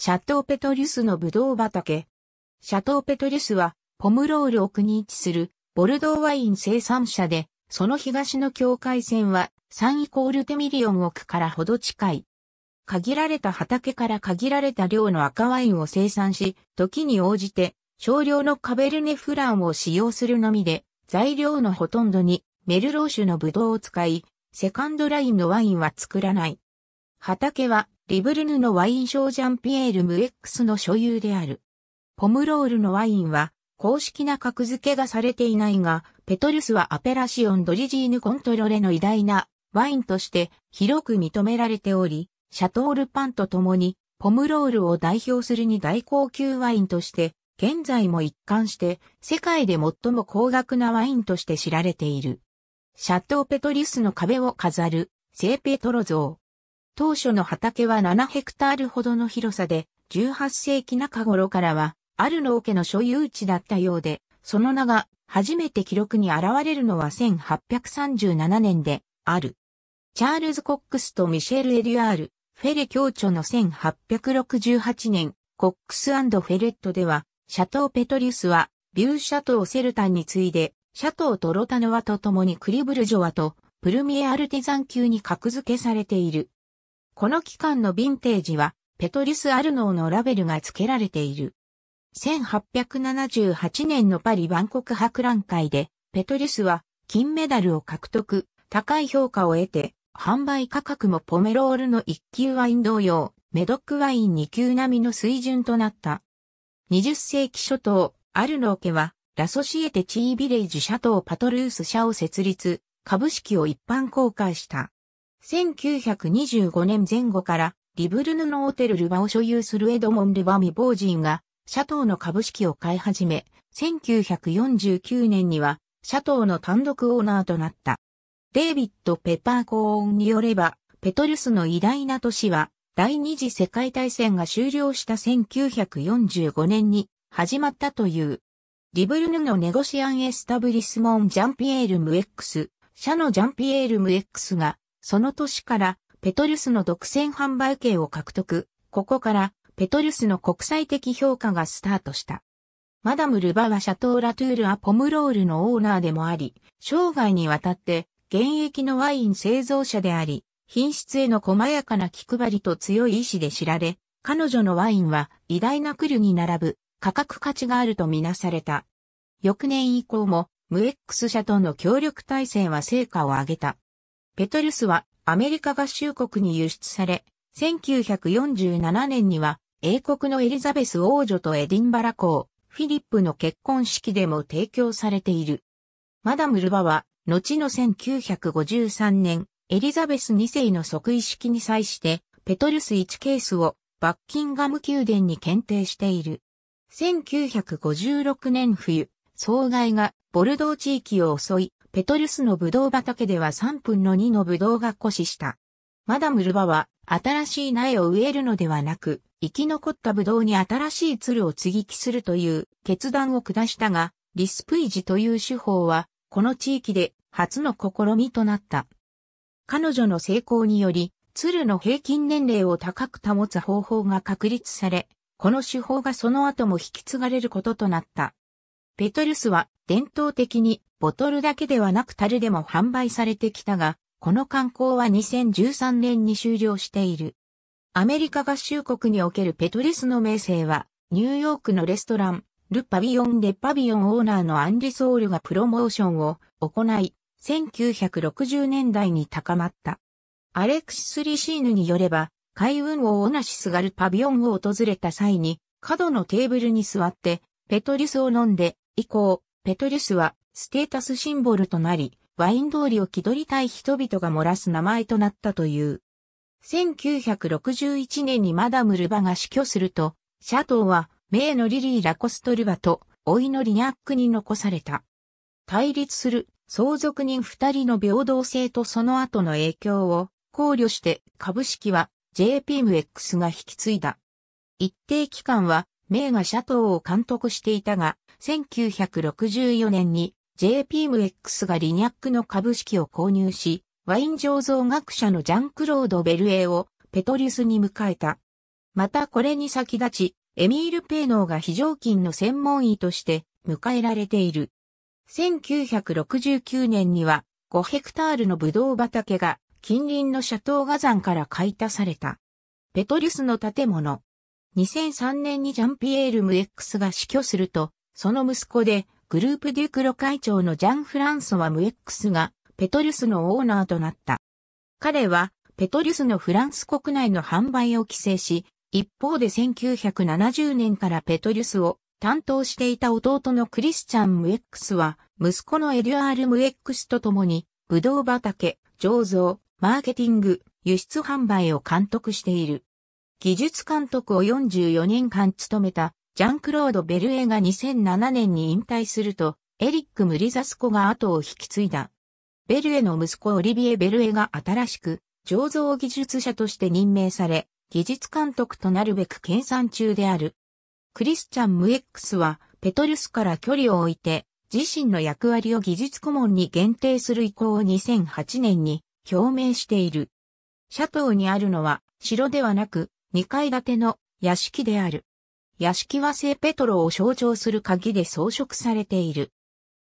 シャトーペトリュスのブドウ畑。シャトーペトリュスは、ポムロール奥に位置する、ボルドーワイン生産者で、その東の境界線は、3イコールテミリオン奥からほど近い。限られた畑から限られた量の赤ワインを生産し、時に応じて少量のカベルネフランを使用するのみで、材料のほとんどにメルロー種のブドウを使い、セカンドラインのワインは作らない。畑はリブルヌのワインージャンピエール・ムエックスの所有である。ポムロールのワインは、公式な格付けがされていないが、ペトルスはアペラシオン・ドリジーヌ・コントロレの偉大なワインとして広く認められており、シャトールパンと共にポムロールを代表するに大高級ワインとして、現在も一貫して世界で最も高額なワインとして知られている。シャトーペトリュスの壁を飾る聖ペトロ像。当初の畑は7ヘクタールほどの広さで、18世紀中頃からは、ある農家の所有地だったようで、その名が初めて記録に現れるのは1837年である。チャールズ・コックスとミシェル・エリュアール、フェレ教著の1868年、コックスフェレットでは、シャトー・ペトリウスは、ビューシャトー・セルタンに次いで、シャトー・トロタノワと共にクリブルジョワと、プルミエ・アルテザン級に格付けされている。この期間のヴィンテージは、ペトリュス・アルノーのラベルが付けられている。1878年のパリ万国博覧会で、ペトリュスは金メダルを獲得、高い評価を得て、販売価格もポメロールの1級ワイン同様、メドックワイン2級並みの水準となった。20世紀初頭、アルノー家は、ラソシエテチービレージシャトーパトルース社を設立、株式を一般公開した。1925年前後からリブルヌのホテルルバを所有するエドモン・ルバ未亡人がシャトーの株式を買い始め、1949年にはシャトーの単独オーナーとなった。デイビッド・ペッパーコーンによれば、ペトリュスの偉大な年は、第二次世界大戦が終了した1945年に始まったという。リブルヌのネゴシアン・エスタブリスモン・ジャンピエール・ムエックス、社のジャンピエール・ムエックスがその年からペトリュスの独占販売権を獲得。ここからペトリュスの国際的評価がスタートした。マダム・ルバはシャトー・ラトゥール・ア・ポムロールのオーナーでもあり、生涯にわたって現役のワイン製造者であり、品質への細やかな気配りと強い意志で知られ、彼女のワインは偉大なクルに並ぶ価格価値があるとみなされた。翌年以降もムエックス社との協力体制は成果を上げた。ペトルスはアメリカ合衆国に輸出され、1947年には英国のエリザベス王女とエディンバラ公、フィリップの結婚式でも提供されている。マダムルバは、後の1953年、エリザベス2世の即位式に際して、ペトルス1ケースをバッキンガム宮殿に検定している。1956年冬、総害がボルドー地域を襲い、ペトルスのブドウ畑では3分の2のブドウが枯死した。マダムルバは新しい苗を植えるのではなく、生き残ったブドウに新しい鶴を接ぎ木するという決断を下したが、リスプイジという手法は、この地域で初の試みとなった。彼女の成功により、鶴の平均年齢を高く保つ方法が確立され、この手法がその後も引き継がれることとなった。ペトルスは伝統的にボトルだけではなく樽でも販売されてきたが、この観光は2013年に終了している。アメリカ合衆国におけるペトリスの名声は、ニューヨークのレストラン、ル・パビオンデ・パビオンオーナーのアンリ・ソールがプロモーションを行い、1960年代に高まった。アレクシス・リシーヌによれば、海運王オナシスがル・パビオンを訪れた際に、角のテーブルに座って、ペトリスを飲んで、以降、ペトリスはステータスシンボルとなり、ワイン通りを気取りたい人々が漏らす名前となったという。1961年にマダム・ルバが死去すると、シャトーは、名のリリー・ラコスト・ルバと、おいのリニャックに残された。対立する相続人二人の平等性とその後の影響を考慮して株式は JPMX が引き継いだ。一定期間は名がシャトーを監督していたが、1964年に JPMX がリニャックの株式を購入し、ワイン醸造学者のジャンクロード・ベルエーをペトリュスに迎えた。またこれに先立ち、エミール・ペーノーが非常勤の専門医として迎えられている。1969年には5ヘクタールのブドウ畑が近隣のシャトーガ山から開拓された。ペトリュスの建物。2003年にジャンピエール・ムエックスが死去すると、その息子でグループデュクロ会長のジャン・フランソワ・ムエックスが、ペトリュスのオーナーとなった。彼は、ペトリュスのフランス国内の販売を規制し、一方で1970年からペトリュスを担当していた弟のクリスチャン・ムエックスは、息子のエデュアール・ムエックスと共に、ブドウ畑、醸造、マーケティング、輸出販売を監督している。技術監督を44年間務めたジャンクロード・ベルエが2007年に引退すると、エリック・ムリザスコが後を引き継いだ。ベルエの息子オリビエ・ベルエが新しく、醸造技術者として任命され、技術監督となるべく研鑽中である。クリスチャン・ムエックスは、ペトリュスから距離を置いて、自身の役割を技術顧問に限定する意向を2008年に表明している。シャトーにあるのは、城ではなく、2階建ての屋敷である。屋敷は聖ペトロを象徴する鍵で装飾されている。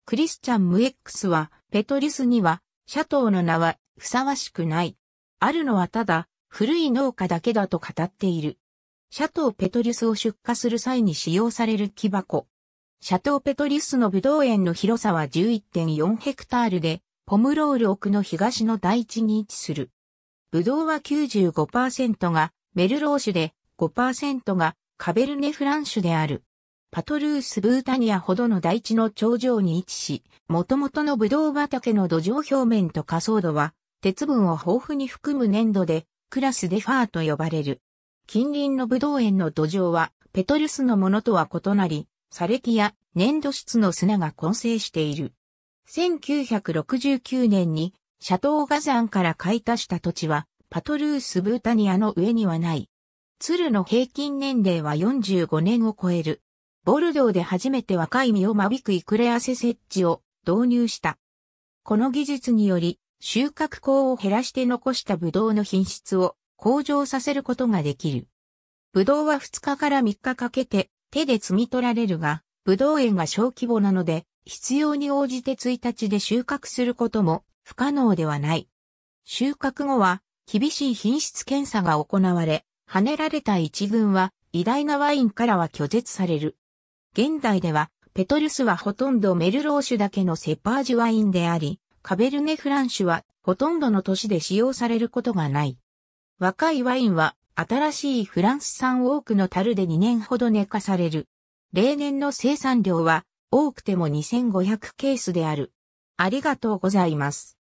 クリスチャン・ムエックスは、ペトリスには、シャトーの名は、ふさわしくない。あるのはただ、古い農家だけだと語っている。シャトーペトリスを出荷する際に使用される木箱。シャトーペトリスの武道園の広さは11.4ヘクタールで、ポムロール奥の東の大地に位置する。ブドウは95%がメルロー種で5%がカベルネ・フランシュである。パトルース・ブータニアほどの大地の頂上に位置し、元々のブドウ畑の土壌表面と下層度は、鉄分を豊富に含む粘土で、クラスデファーと呼ばれる。近隣のブドウ園の土壌は、ペトルスのものとは異なり、砂礫や粘土質の砂が混成している。1969年に、シャトーガザンから買い足した土地は、パトルース・ブータニアの上にはない。鶴の平均年齢は45年を超える。ボルドーで初めて若い実を間引くイクレアセ設置を導入した。この技術により、収穫口を減らして残したブドウの品質を向上させることができる。ブドウは2日から3日かけて手で摘み取られるが、ブドウ園が小規模なので、必要に応じて1日で収穫することも不可能ではない。収穫後は厳しい品質検査が行われ、跳ねられた一軍は偉大なワインからは拒絶される。現代では、ペトルスはほとんどメルローシュだけのセパージュワインであり、カベルネフランシュはほとんどの都市で使用されることがない。若いワインは新しいフランス産多くの樽で2年ほど寝かされる。例年の生産量は多くても2500ケースである。ありがとうございます。